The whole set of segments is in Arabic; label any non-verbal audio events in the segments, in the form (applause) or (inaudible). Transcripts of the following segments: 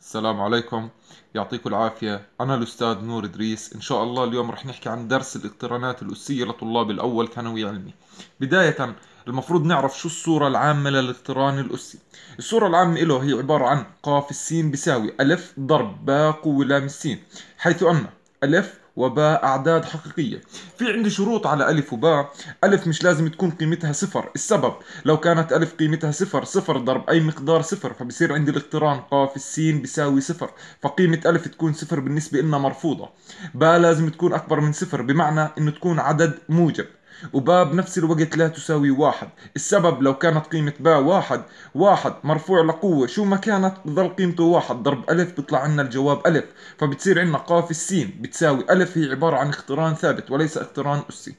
السلام عليكم يعطيكم العافية أنا الأستاذ نور إدريس إن شاء الله اليوم رح نحكي عن درس الاقترانات الأسية لطلاب الأول ثانوي علمي بداية المفروض نعرف شو الصورة العامة للاقتران الأسي الصورة العامة له هي عبارة عن قاف السين بيساوي ألف ضرب باء قوة لام السين حيث أن ألف وباء أعداد حقيقية في عندي شروط على ألف وباء ألف مش لازم تكون قيمتها صفر السبب لو كانت ألف قيمتها صفر صفر ضرب أي مقدار صفر فبصير عندي الاقتران قاف السين بيساوي صفر فقيمة ألف تكون صفر بالنسبة لنا مرفوضة باء لازم تكون أكبر من صفر بمعنى أنه تكون عدد موجب وبا بنفس الوقت لا تساوي واحد السبب لو كانت قيمة با واحد واحد مرفوع لقوة شو ما كانت بظل قيمته واحد ضرب ألف بيطلع عنا الجواب ألف فبتصير عنا قاف السين بتساوي ألف هي عبارة عن اقتران ثابت وليس اقتران أسي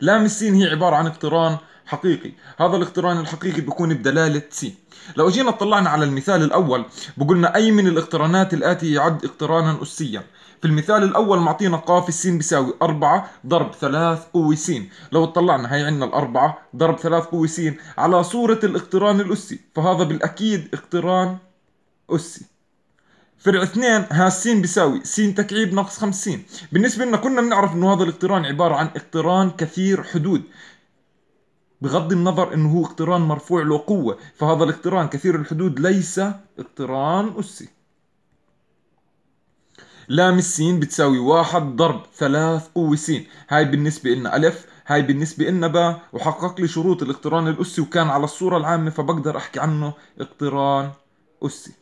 لام السين هي عبارة عن اقتران حقيقي هذا الاقتران الحقيقي بيكون بدلالة س لو جينا اطلعنا على المثال الأول بقولنا أي من الاقترانات الآتي يعد اقترانا أسيا في المثال الأول معطينا ق في السين بيساوي 4 ضرب 3 قوة س لو اطلعنا هي عندنا الأربعة ضرب 3 قوة س على صورة الاقتران الأسي فهذا بالأكيد اقتران أسي فرع اثنين ها السين بيساوي س تكعيب ناقص 50 بالنسبة لنا كنا بنعرف انه هذا الاقتران عبارة عن اقتران كثير حدود بغض النظر انه هو اقتران مرفوع له قوة فهذا الاقتران كثير الحدود ليس اقتران أسي لام السين بتساوي واحد ضرب ثلاث قوة سين هاي بالنسبة لنا ألف هاي بالنسبة لنا باء وحقق لي شروط الاقتران الأسي وكان على الصورة العامة فبقدر أحكي عنه اقتران أسي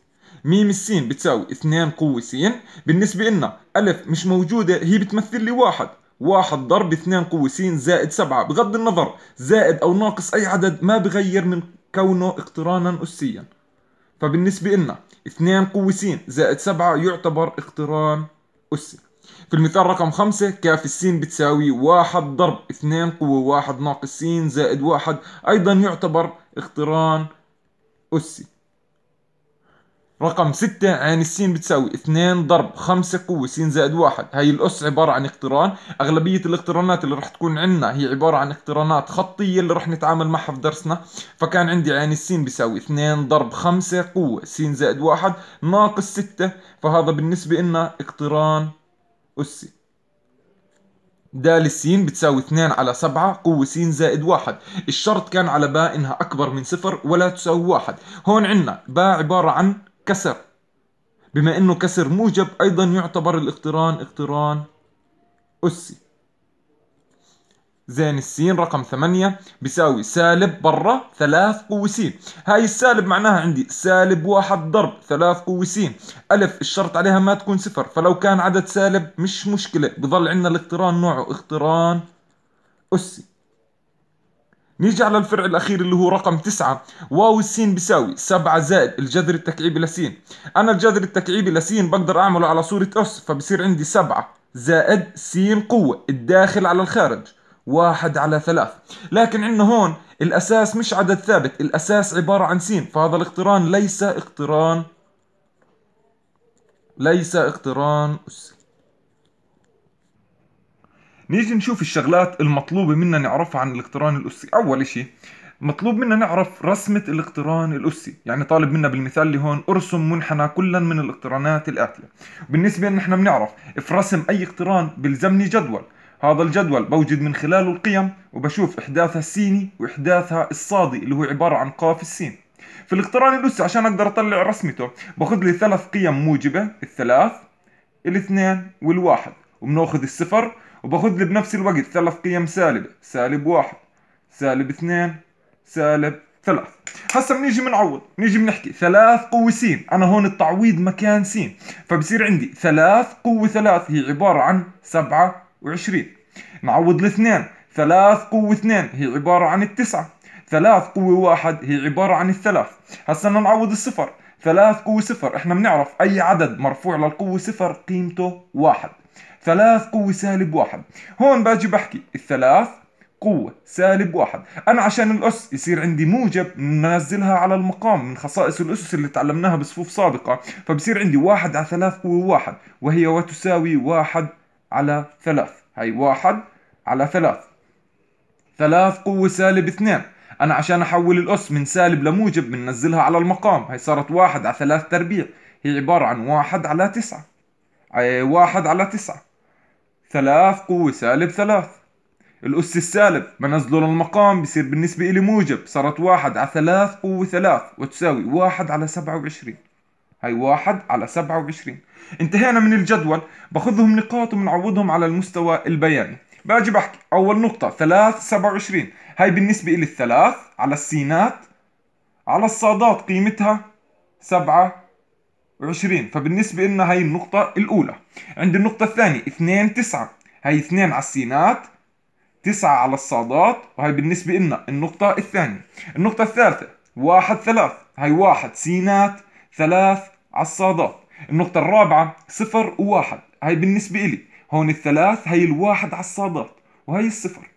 ميم السين بتساوي اثنين قوة سين بالنسبة لنا ألف مش موجودة هي بتمثل لي واحد واحد ضرب اثنين قوة سين زائد سبعة بغض النظر زائد أو ناقص أي عدد ما بغير من كونه اقترانا أسيا فبالنسبة لنا 2 قوة س زائد 7 يعتبر اقتران أسي في المثال رقم خمسة كاف السين بتساوي واحد ضرب اثنين قوة واحد ناقص سين زائد واحد أيضا يعتبر اقتران أسي رقم ستة عين السين بتساوي اثنين ضرب خمسة قوة سين زائد واحد هاي الأس عبارة عن اقتران أغلبية الاقترانات اللي رح تكون عنا هي عبارة عن اقترانات خطية اللي رح نتعامل معها في درسنا فكان عندي عين السين بيساوي اثنين ضرب خمسة قوة سين زائد واحد ناقص ستة فهذا بالنسبة لنا اقتران أسي دال السين بتساوي 2 على 7 قوة س زائد 1 الشرط كان على باء انها اكبر من صفر ولا تساوي 1 هون عنا باء عبارة عن كسر بما انه كسر موجب ايضا يعتبر الاقتران اقتران اسي زين السين رقم ثمانية بيساوي سالب برا ثلاث قوة س هاي السالب معناها عندي سالب واحد ضرب ثلاث قوة س ألف الشرط عليها ما تكون صفر فلو كان عدد سالب مش مشكلة بظل عندنا الاقتران نوعه اقتران أسي نيجي على الفرع الأخير اللي هو رقم تسعة واو السين بيساوي سبعة زائد الجذر التكعيبي لسين أنا الجذر التكعيبي لسين بقدر أعمله على صورة أس فبصير عندي سبعة زائد سين قوة الداخل على الخارج واحد على ثلاث لكن عندنا هون الأساس مش عدد ثابت الأساس عبارة عن سين فهذا الاقتران ليس اقتران ليس اقتران أسي نيجي نشوف الشغلات المطلوبة منا نعرفها عن الاقتران الأسي أول شيء مطلوب منا نعرف رسمة الاقتران الأسي يعني طالب منا بالمثال اللي هون ارسم منحنى كلا من الاقترانات الآتية بالنسبة لنا نحن بنعرف في رسم أي اقتران بلزمني جدول هذا الجدول بوجد من خلاله القيم وبشوف إحداثها السيني وإحداثها الصادي اللي هو عبارة عن قاف السين في الاقتران الأسي عشان أقدر أطلع رسمته باخذ لي ثلاث قيم موجبة الثلاث الاثنين والواحد وبناخذ الصفر وباخذ لي بنفس الوقت ثلاث قيم سالبة سالب واحد سالب اثنين سالب ثلاث هسا بنيجي بنعوض نيجي بنحكي ثلاث قوة س أنا هون التعويض مكان س فبصير عندي ثلاث قوة ثلاث هي عبارة عن سبعة وعشرين نعوض الاثنين ثلاث قوة اثنين هي عبارة عن التسعة ثلاث قوة واحد هي عبارة عن الثلاث هسا بدنا نعوض الصفر ثلاث قوة صفر احنا بنعرف اي عدد مرفوع للقوة صفر قيمته واحد ثلاث قوة سالب واحد هون باجي بحكي الثلاث قوة سالب واحد أنا عشان الأس يصير عندي موجب ننزلها على المقام من خصائص الأسس اللي تعلمناها بصفوف سابقة فبصير عندي واحد على ثلاث قوة واحد وهي وتساوي واحد على ثلاث هاي واحد على ثلاث ثلاث قوة سالب اثنين انا عشان احول الاس من سالب لموجب بننزلها على المقام هي صارت واحد على ثلاث تربيع هي عبارة عن واحد على تسعة واحد على تسعة ثلاث قوة سالب ثلاث الأس السالب بنزله للمقام بصير بالنسبة إلي موجب صارت واحد على ثلاث قوة ثلاث وتساوي واحد على سبعة وعشرين هاي واحد على سبعة وعشرين انتهينا من الجدول باخذهم نقاط وبنعوضهم على المستوى البياني باجي بحكي اول نقطه 3 27 هاي بالنسبه لي الثلاث على السينات على الصادات قيمتها وعشرين فبالنسبه لنا هاي النقطه الاولى عند النقطه الثانيه 2 9 هاي 2 على السينات تسعة على الصادات وهي بالنسبة لنا النقطة الثانية النقطة الثالثة واحد ثلاث هاي واحد سينات ثلاث على الصادات النقطة الرابعة صفر وواحد هاي بالنسبة إلي هون الثلاث هي الواحد على الصادات وهي الصفر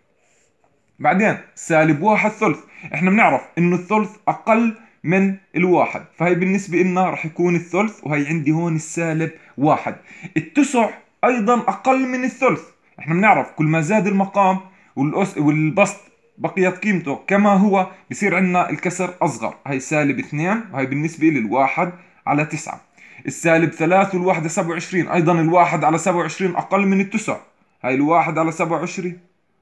بعدين سالب واحد ثلث احنا بنعرف انه الثلث اقل من الواحد فهي بالنسبة لنا رح يكون الثلث وهي عندي هون السالب واحد التسع ايضا اقل من الثلث احنا بنعرف كل ما زاد المقام والأس والبسط بقيت قيمته كما هو بصير عندنا الكسر اصغر هي سالب اثنين وهي بالنسبة للواحد على تسعة السالب 3 والواحدة 27 أيضا الواحد على 27 أقل من التسع هاي الواحد على 27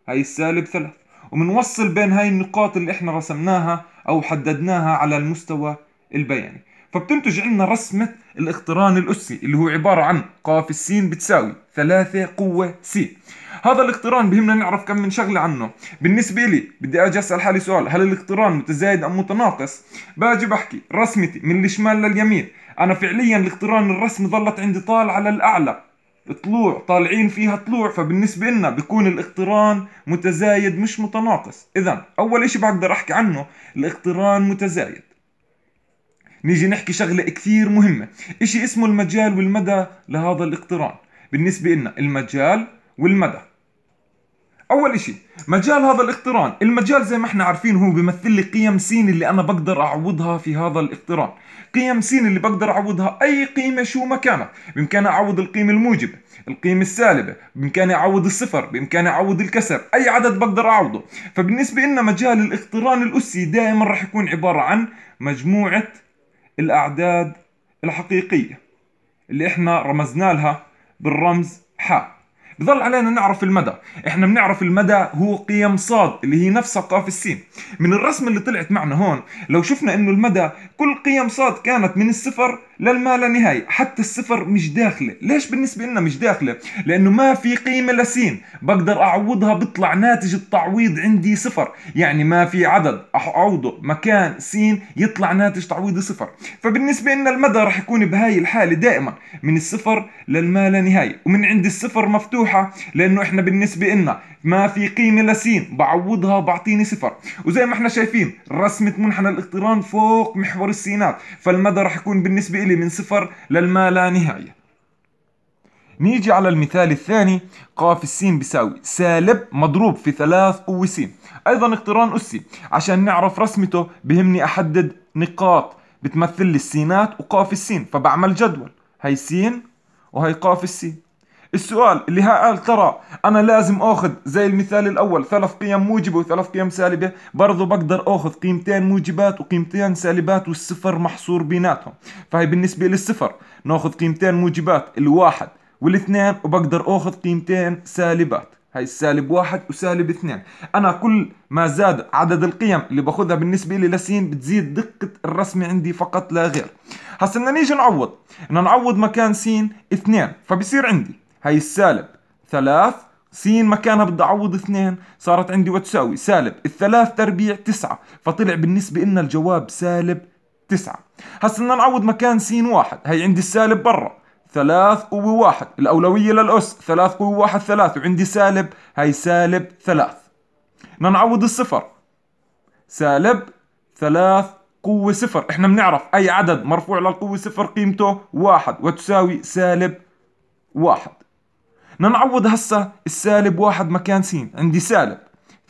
هاي السالب 3 ومنوصل بين هاي النقاط اللي احنا رسمناها أو حددناها على المستوى البياني فبتنتج عندنا رسمة الاقتران الأسي اللي هو عبارة عن قاف السين بتساوي ثلاثة قوة سي هذا الاقتران بهمنا نعرف كم من شغلة عنه بالنسبة لي بدي أجي أسأل حالي سؤال هل الاقتران متزايد أم متناقص باجي بحكي رسمتي من الشمال لليمين أنا فعليا الاقتران الرسمي ظلت عندي طالعة للأعلى طلوع طالعين فيها طلوع فبالنسبة لنا بيكون الاقتران متزايد مش متناقص إذا أول إشي بقدر أحكي عنه الاقتران متزايد نيجي نحكي شغلة كثير مهمة إشي اسمه المجال والمدى لهذا الاقتران بالنسبة لنا المجال والمدى أول إشي مجال هذا الاقتران المجال زي ما احنا عارفين هو بيمثل لي قيم س اللي أنا بقدر أعوضها في هذا الاقتران قيم س اللي بقدر أعوضها أي قيمة شو ما كانت بإمكاني أعوض القيمة الموجبة القيمة السالبة بإمكاني أعوض الصفر بإمكاني أعوض الكسر أي عدد بقدر أعوضه فبالنسبة لنا مجال الاقتران الأسي دائما رح يكون عبارة عن مجموعة الأعداد الحقيقية اللي احنا رمزنا لها بالرمز ح بظل علينا نعرف المدى احنا بنعرف المدى هو قيم صاد اللي هي نفسها قاف السين من الرسم اللي طلعت معنا هون لو شفنا انه المدى كل قيم صاد كانت من الصفر للما لا نهاية حتى الصفر مش داخلة ليش بالنسبة لنا مش داخلة لانه ما في قيمة لسين بقدر اعوضها بطلع ناتج التعويض عندي صفر يعني ما في عدد اعوضه مكان سين يطلع ناتج تعويضي صفر فبالنسبة لنا المدى رح يكون بهاي الحالة دائما من الصفر للما لا نهاية ومن عند الصفر مفتوح مفتوحه لانه احنا بالنسبه لنا ما في قيمه لسين بعوضها بعطيني صفر وزي ما احنا شايفين رسمه منحنى الاقتران فوق محور السينات فالمدى رح يكون بالنسبه لي من صفر للما لا نهايه نيجي على المثال الثاني قاف السين بيساوي سالب مضروب في ثلاث قوة سين أيضا اقتران أسي عشان نعرف رسمته بهمني أحدد نقاط بتمثل لي السينات وقاف السين فبعمل جدول هي سين وهي قاف السين السؤال اللي ها قال ترى انا لازم اخذ زي المثال الاول ثلاث قيم موجبه وثلاث قيم سالبه برضو بقدر اخذ قيمتين موجبات وقيمتين سالبات والصفر محصور بيناتهم فهي بالنسبه للصفر ناخذ قيمتين موجبات الواحد والاثنين وبقدر اخذ قيمتين سالبات هاي السالب واحد وسالب اثنين انا كل ما زاد عدد القيم اللي باخذها بالنسبه لي لسين بتزيد دقه الرسم عندي فقط لا غير هسا بدنا نيجي نعوض بدنا نعوض مكان سين اثنين فبصير عندي هاي السالب ثلاث س مكانها بدي اعوض اثنين صارت عندي وتساوي سالب الثلاث تربيع تسعة فطلع بالنسبة لنا الجواب سالب تسعة هسا بدنا نعوض مكان س واحد هي عندي السالب برا ثلاث قوة واحد الأولوية للأس ثلاث قوة واحد ثلاث وعندي سالب هي سالب ثلاث بدنا نعوض الصفر سالب ثلاث قوة صفر احنا بنعرف أي عدد مرفوع للقوة صفر قيمته واحد وتساوي سالب واحد بدنا نعوض هسا السالب واحد مكان س عندي سالب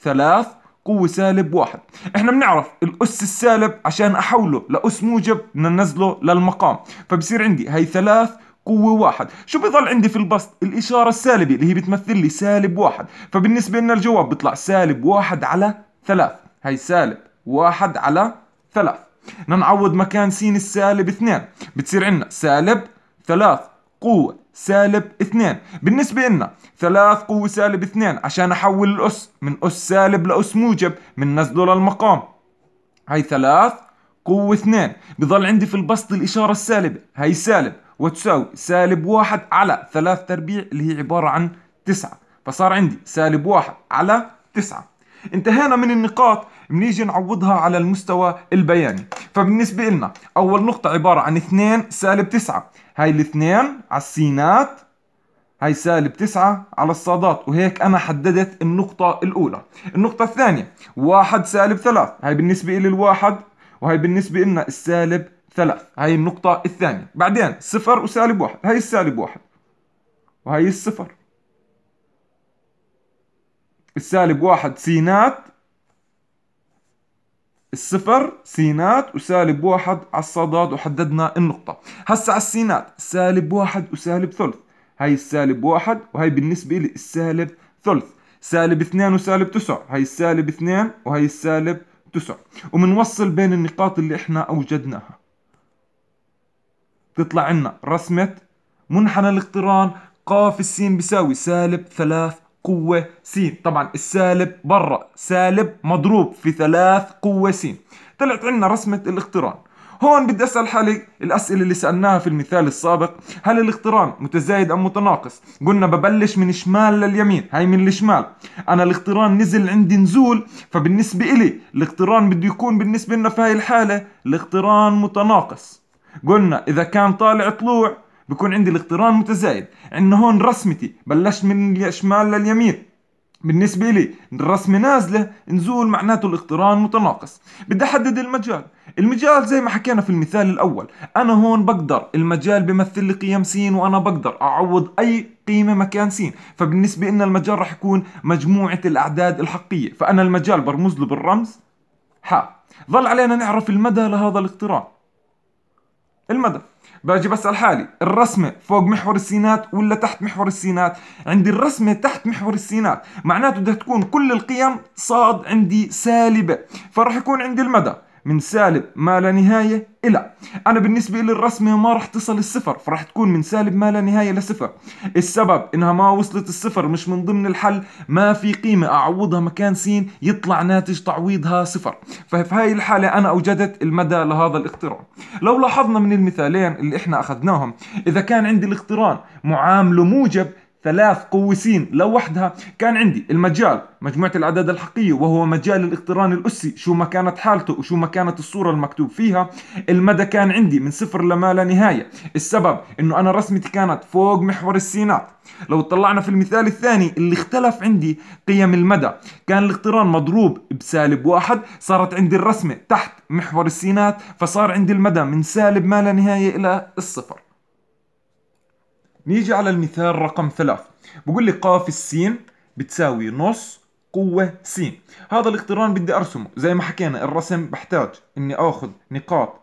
ثلاث قوة سالب واحد احنا بنعرف الأس السالب عشان أحوله لأس موجب بدنا ننزله للمقام فبصير عندي هي ثلاث قوة واحد شو بضل عندي في البسط الإشارة السالبة اللي هي بتمثل لي سالب واحد فبالنسبة لنا الجواب بيطلع سالب واحد على ثلاث هي سالب واحد على ثلاث نعوض مكان سين السالب اثنين بتصير عندنا سالب ثلاث قوة سالب 2 بالنسبة لنا ثلاث قوة سالب 2 عشان أحول الأس من أس سالب لأس موجب من نزله للمقام هاي ثلاث قوة 2 بضل عندي في البسط الإشارة السالبة هاي سالب وتساوي سالب 1 على 3 تربيع اللي هي عبارة عن 9 فصار عندي سالب 1 على 9 انتهينا من النقاط بنيجي نعوضها على المستوى البياني فبالنسبة لنا أول نقطة عبارة عن 2 سالب 9 هاي الاثنين على السينات هاي سالب 9 على الصادات وهيك أنا حددت النقطة الأولى النقطة الثانية 1 سالب 3 هاي بالنسبة إلي الواحد وهي بالنسبة لنا السالب 3 هاي النقطة الثانية بعدين 0 وسالب 1 هاي السالب 1 وهي الصفر السالب واحد سينات الصفر سينات وسالب واحد على الصادات وحددنا النقطة هسا على السينات سالب واحد وسالب ثلث هاي السالب واحد وهي بالنسبة لي السالب ثلث سالب اثنان وسالب تسع هاي السالب اثنان وهي السالب تسع ومنوصل بين النقاط اللي احنا اوجدناها تطلع عنا رسمة منحنى الاقتران قاف السين بيساوي سالب ثلاث قوة س طبعا السالب برا سالب مضروب في ثلاث قوة س طلعت عندنا رسمة الاقتران هون بدي اسال حالي الاسئله اللي سالناها في المثال السابق هل الاقتران متزايد ام متناقص قلنا ببلش من شمال لليمين هاي من الشمال انا الاقتران نزل عندي نزول فبالنسبه الي الاقتران بده يكون بالنسبه لنا في هاي الحاله الاقتران متناقص قلنا اذا كان طالع طلوع بكون عندي الاقتران متزايد عندنا هون رسمتي بلشت من الشمال لليمين بالنسبة لي الرسمة نازلة نزول معناته الاقتران متناقص بدي أحدد المجال المجال زي ما حكينا في المثال الأول أنا هون بقدر المجال بمثل لي قيم سين وأنا بقدر أعوض أي قيمة مكان سين فبالنسبة إن المجال رح يكون مجموعة الأعداد الحقية فأنا المجال برمز له بالرمز ح ظل علينا نعرف المدى لهذا الاقتران المدى باجي بسال حالي الرسمه فوق محور السينات ولا تحت محور السينات عندي الرسمه تحت محور السينات معناته بدها تكون كل القيم صاد عندي سالبه فراح يكون عندي المدى من سالب ما لا نهاية إلى أنا بالنسبة لي الرسمة ما رح تصل الصفر فرح تكون من سالب ما لا نهاية لصفر السبب إنها ما وصلت الصفر مش من ضمن الحل ما في قيمة أعوضها مكان سين يطلع ناتج تعويضها صفر ففي هاي الحالة أنا أوجدت المدى لهذا الاقتران لو لاحظنا من المثالين اللي إحنا أخذناهم إذا كان عندي الاقتران معامله موجب ثلاث قوسين لوحدها كان عندي المجال مجموعة الأعداد الحقيقية وهو مجال الاقتران الأسي شو ما كانت حالته وشو ما كانت الصورة المكتوب فيها المدى كان عندي من صفر لما لا نهاية السبب أنه أنا رسمتي كانت فوق محور السينات لو اطلعنا في المثال الثاني اللي اختلف عندي قيم المدى كان الاقتران مضروب بسالب واحد صارت عندي الرسمة تحت محور السينات فصار عندي المدى من سالب ما لا نهاية إلى الصفر نيجي على المثال رقم ثلاث بقول لي قاف السين بتساوي نص قوة س هذا الاقتران بدي أرسمه زي ما حكينا الرسم بحتاج إني آخذ نقاط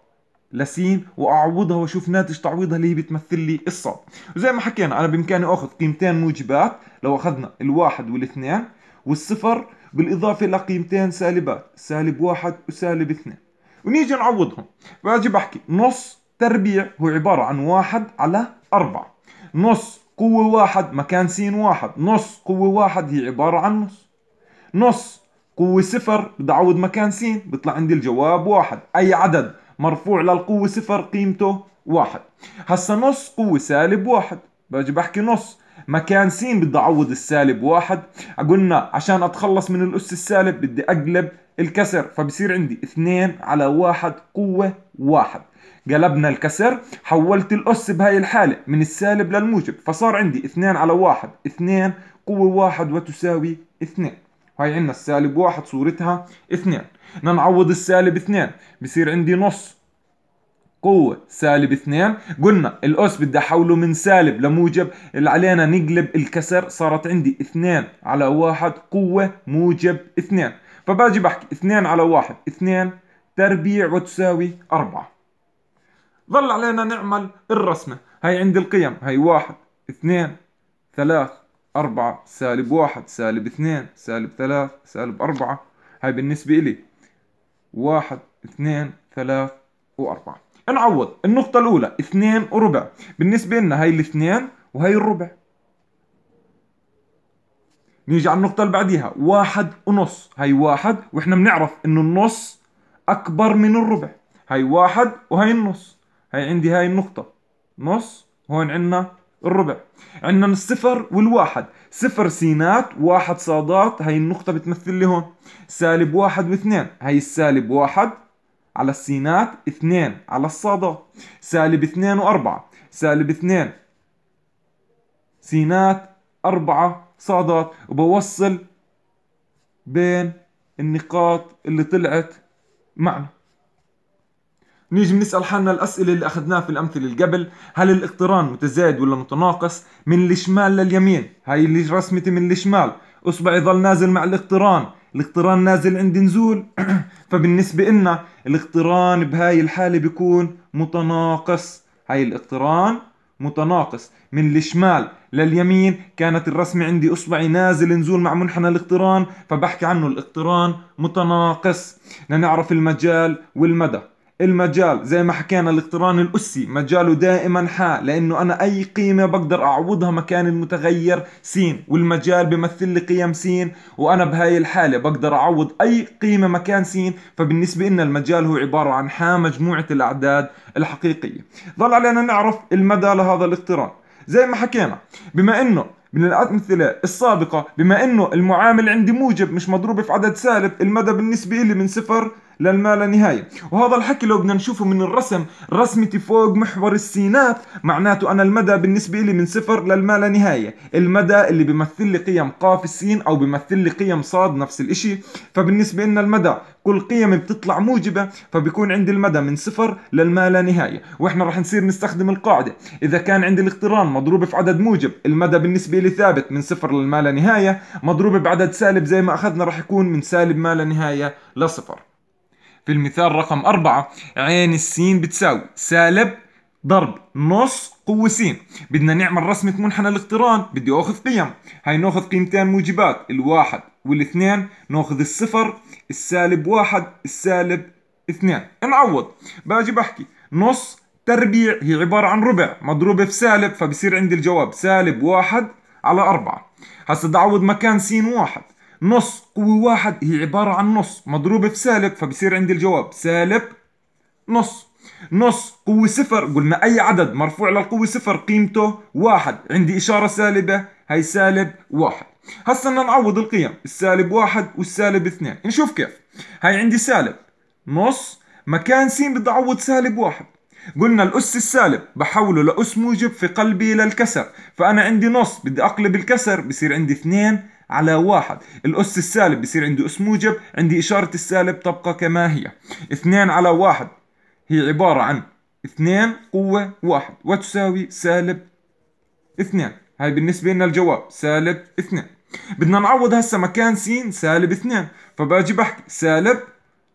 لسين واعوضها واشوف ناتج تعويضها اللي هي بتمثل لي الصاد وزي ما حكينا انا بامكاني اخذ قيمتين موجبات لو اخذنا الواحد والاثنين والصفر بالاضافه لقيمتين سالبات سالب واحد وسالب اثنين ونيجي نعوضهم فاجي بحكي نص تربيع هو عباره عن واحد على اربعه نص قوة واحد مكان سين واحد نص قوة واحد هي عبارة عن نص نص قوة صفر بدي أعوض مكان سين بيطلع عندي الجواب واحد أي عدد مرفوع للقوة صفر قيمته واحد هسا نص قوة سالب واحد باجي بحكي نص مكان س بدي اعوض السالب واحد قلنا عشان اتخلص من الاس السالب بدي اقلب الكسر فبصير عندي اثنين على واحد قوة واحد قلبنا الكسر حولت الأس بهاي الحالة من السالب للموجب فصار عندي 2 على 1 2 قوة 1 وتساوي 2 هاي عندنا السالب 1 صورتها 2 نعوض السالب 2 بصير عندي نص قوة سالب 2 قلنا الأس بدي أحوله من سالب لموجب اللي علينا نقلب الكسر صارت عندي 2 على 1 قوة موجب 2 فباجي بحكي 2 على 1 2 تربيع وتساوي 4 ظل علينا نعمل الرسمة هاي عند القيم هاي واحد اثنين ثلاث أربعة سالب واحد سالب اثنين سالب ثلاث سالب أربعة هاي بالنسبة إلي واحد اثنين ثلاث وأربعة نعوض النقطة الأولى اثنين وربع بالنسبة لنا هاي الاثنين وهي الربع نيجي على النقطة اللي بعديها واحد ونص هاي واحد واحنا بنعرف انه النص أكبر من الربع هاي واحد وهي النص هاي عندي هاي النقطة نص هون عندنا الربع عندنا الصفر والواحد صفر سينات واحد صادات هاي النقطة بتمثل لي هون سالب واحد واثنين هاي السالب واحد على السينات اثنين على الصادات سالب اثنين واربعة سالب اثنين سينات اربعة صادات وبوصل بين النقاط اللي طلعت معنا نيجي بنسأل حالنا الأسئلة اللي أخذناها في الأمثلة اللي قبل هل الاقتران متزايد ولا متناقص من الشمال لليمين هاي اللي رسمتي من الشمال إصبعي ظل نازل مع الاقتران الاقتران نازل عند نزول (clears throat) فبالنسبة لنا الاقتران بهاي الحالة بيكون متناقص هاي الاقتران متناقص من الشمال لليمين كانت الرسمة عندي إصبعي نازل نزول مع منحنى الاقتران فبحكي عنه الاقتران متناقص لنعرف المجال والمدى المجال زي ما حكينا الاقتران الأسي مجاله دائما حا لأنه أنا أي قيمة بقدر أعوضها مكان المتغير س والمجال بمثل لي قيم س وأنا بهاي الحالة بقدر أعوض أي قيمة مكان س فبالنسبة لنا المجال هو عبارة عن حا مجموعة الأعداد الحقيقية ظل علينا نعرف المدى لهذا الاقتران زي ما حكينا بما انه من الأمثلة السابقة بما أنه المعامل عندي موجب مش مضروب في عدد سالب المدى بالنسبة لي من صفر للما لا نهاية وهذا الحكي لو بدنا نشوفه من الرسم رسمتي فوق محور السينات معناته أنا المدى بالنسبة لي من صفر للما لا نهاية المدى اللي بيمثل لي قيم قاف السين أو بيمثل لي قيم صاد نفس الإشي فبالنسبة لنا المدى كل قيم بتطلع موجبة فبيكون عندي المدى من صفر للما لا نهاية وإحنا رح نصير نستخدم القاعدة إذا كان عندي الاقتران مضروب في عدد موجب المدى بالنسبة لي ثابت من صفر للما لا نهاية مضروب بعدد سالب زي ما أخذنا رح يكون من سالب ما لا نهاية لصفر في المثال رقم أربعة عين السين بتساوي سالب ضرب نص قوة س بدنا نعمل رسمة منحنى الاقتران بدي اخذ قيم هاي ناخذ قيمتين موجبات الواحد والاثنين ناخذ الصفر السالب واحد السالب اثنين نعوض باجي بحكي نص تربيع هي عبارة عن ربع مضروبة في سالب فبصير عندي الجواب سالب واحد على أربعة هسا بدي أعوض مكان س واحد نص قوة واحد هي عبارة عن نص مضروبة في سالب فبصير عندي الجواب سالب نص نص قوة صفر قلنا أي عدد مرفوع للقوة صفر قيمته واحد عندي إشارة سالبة هي سالب واحد هسا بدنا نعوض القيم السالب واحد والسالب اثنين نشوف كيف هي عندي سالب نص مكان س بدي أعوض سالب واحد قلنا الأس السالب بحوله لأس موجب في قلبي للكسر فأنا عندي نص بدي أقلب الكسر بصير عندي اثنين على واحد الأس السالب بصير عندي أس موجب عندي إشارة السالب تبقى كما هي اثنين على واحد هي عبارة عن اثنين قوة واحد وتساوي سالب اثنين هاي بالنسبة لنا الجواب سالب اثنين بدنا نعوض هسا مكان س سالب اثنين فباجي بحكي سالب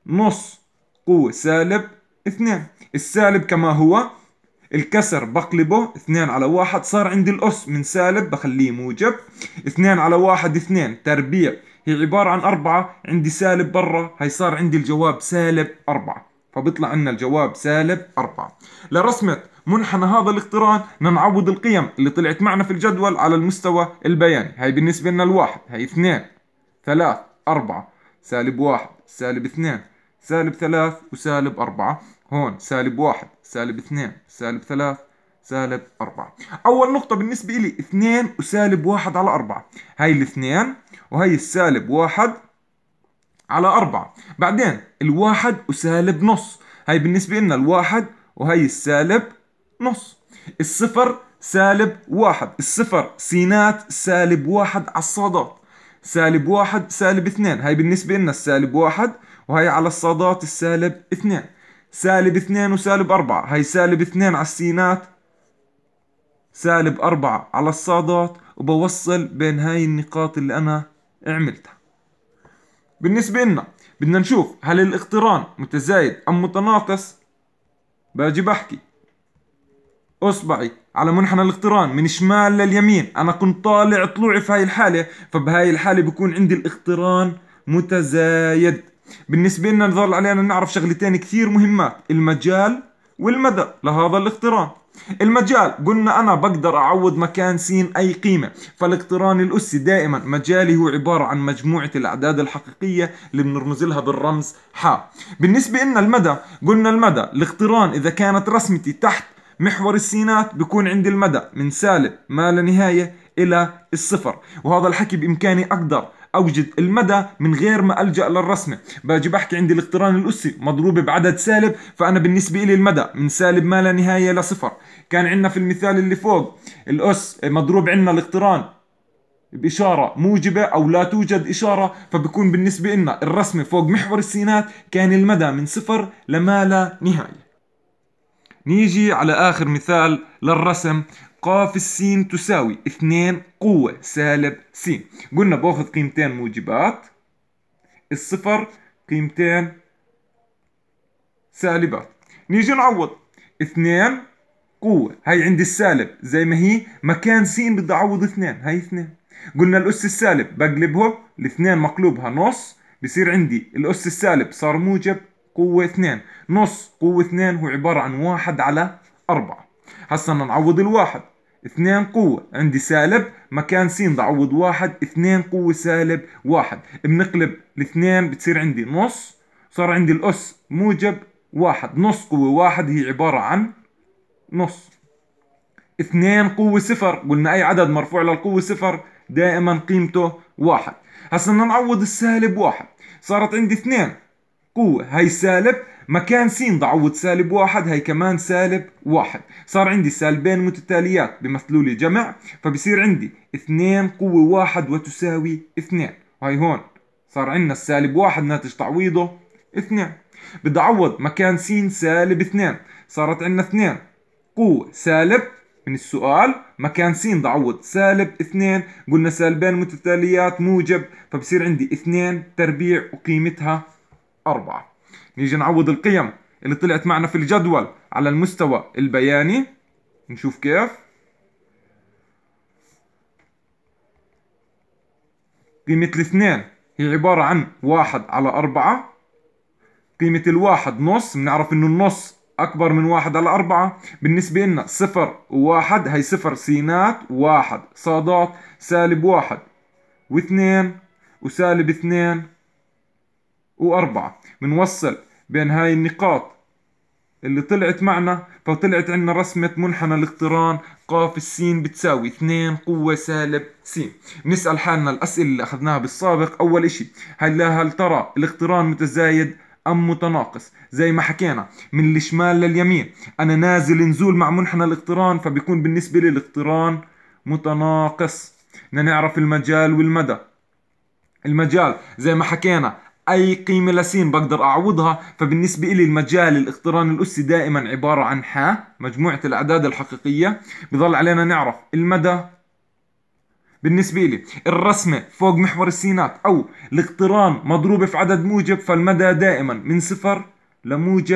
نص قوة سالب اثنين السالب كما هو الكسر بقلبه اثنين على واحد صار عندي الأس من سالب بخليه موجب اثنين على واحد اثنين تربيع هي عبارة عن أربعة عندي سالب برا هي صار عندي الجواب سالب أربعة فبيطلع عندنا الجواب سالب أربعة لرسمة منحنى هذا الاقتران نعوض القيم اللي طلعت معنا في الجدول على المستوى البياني هي بالنسبة لنا الواحد هي اثنين ثلاث أربعة سالب واحد سالب اثنين سالب ثلاث وسالب أربعة هون سالب واحد سالب 2 سالب 3 سالب 4 اول نقطه بالنسبه لي 2 وسالب 1 على 4 هاي الاثنين وهي السالب 1 على 4 بعدين الواحد وسالب نص هاي بالنسبه لنا الواحد وهي السالب نص الصفر سالب واحد الصفر سينات سالب واحد على الصادات سالب واحد سالب اثنين هاي بالنسبة لنا السالب واحد وهي على الصادات السالب اثنين سالب اثنين وسالب أربعة هاي سالب اثنين على السينات سالب أربعة على الصادات وبوصل بين هاي النقاط اللي أنا عملتها بالنسبة لنا بدنا نشوف هل الاقتران متزايد أم متناقص باجي بحكي اصبعي على منحنى الاقتران من شمال لليمين انا كنت طالع طلوعي في هاي الحالة فبهاي الحالة بكون عندي الاقتران متزايد بالنسبة لنا نظل علينا نعرف شغلتين كثير مهمات المجال والمدى لهذا الاقتران المجال قلنا أنا بقدر أعوض مكان سين أي قيمة فالاقتران الأسي دائما مجالي هو عبارة عن مجموعة الأعداد الحقيقية اللي بنرمز لها بالرمز ح بالنسبة لنا المدى قلنا المدى الاقتران إذا كانت رسمتي تحت محور السينات بكون عندي المدى من سالب ما لا نهاية إلى الصفر وهذا الحكي بإمكاني أقدر اوجد المدى من غير ما الجا للرسمه باجي بحكي عندي الاقتران الاسي مضروب بعدد سالب فانا بالنسبه لي المدى من سالب ما لا نهايه لصفر كان عندنا في المثال اللي فوق الاس مضروب عندنا الاقتران بإشارة موجبة أو لا توجد إشارة فبكون بالنسبة لنا الرسمة فوق محور السينات كان المدى من صفر لما لا نهاية نيجي على آخر مثال للرسم قاف السين تساوي اثنين قوة سالب سين قلنا باخذ قيمتين موجبات الصفر قيمتين سالبات نيجي نعوض اثنين قوة هاي عندي السالب زي ما هي مكان سين بدي اعوض اثنين هاي اثنين قلنا الأس السالب بقلبهم الاثنين مقلوبها نص بصير عندي الأس السالب صار موجب قوة اثنين نص قوة اثنين هو عبارة عن واحد على أربعة بدنا نعوض الواحد اثنين قوة عندي سالب مكان سين بعوض واحد اثنين قوة سالب واحد بنقلب الاثنين بتصير عندي نص صار عندي الأس موجب واحد نص قوة واحد هي عبارة عن نص اثنين قوة صفر قلنا أي عدد مرفوع للقوة صفر دائما قيمته واحد هسا بدنا نعوض السالب واحد صارت عندي اثنين قوة هاي سالب مكان س ضعوت سالب واحد هي كمان سالب واحد صار عندي سالبين متتاليات بمثلوا لي جمع فبصير عندي اثنين قوة واحد وتساوي اثنين هاي هون صار عندنا السالب واحد ناتج تعويضه اثنين بدي اعوض مكان س سالب اثنين صارت عندنا اثنين قوة سالب من السؤال مكان س بعوض سالب اثنين قلنا سالبين متتاليات موجب فبصير عندي اثنين تربيع وقيمتها أربعة نيجي نعوض القيم اللي طلعت معنا في الجدول على المستوى البياني نشوف كيف قيمة الاثنين هي عبارة عن واحد على أربعة قيمة الواحد نص بنعرف إنه النص أكبر من واحد على أربعة بالنسبة لنا صفر وواحد هي صفر سينات واحد صادات سالب واحد واثنين وسالب اثنين وأربعة بنوصل بين هاي النقاط اللي طلعت معنا فطلعت عنا رسمة منحنى الاقتران قاف السين بتساوي 2 قوة سالب س بنسأل حالنا الأسئلة اللي أخذناها بالسابق أول إشي هل هل ترى الاقتران متزايد أم متناقص زي ما حكينا من الشمال لليمين أنا نازل نزول مع منحنى الاقتران فبيكون بالنسبة لي الاقتران متناقص بدنا نعرف المجال والمدى المجال زي ما حكينا اي قيمه لسين بقدر اعوضها فبالنسبه لي المجال الاقتران الاسي دائما عباره عن ح مجموعه الاعداد الحقيقيه بضل علينا نعرف المدى بالنسبة لي الرسمة فوق محور السينات أو الاقتران مضروبة في عدد موجب فالمدى دائما من صفر لموجب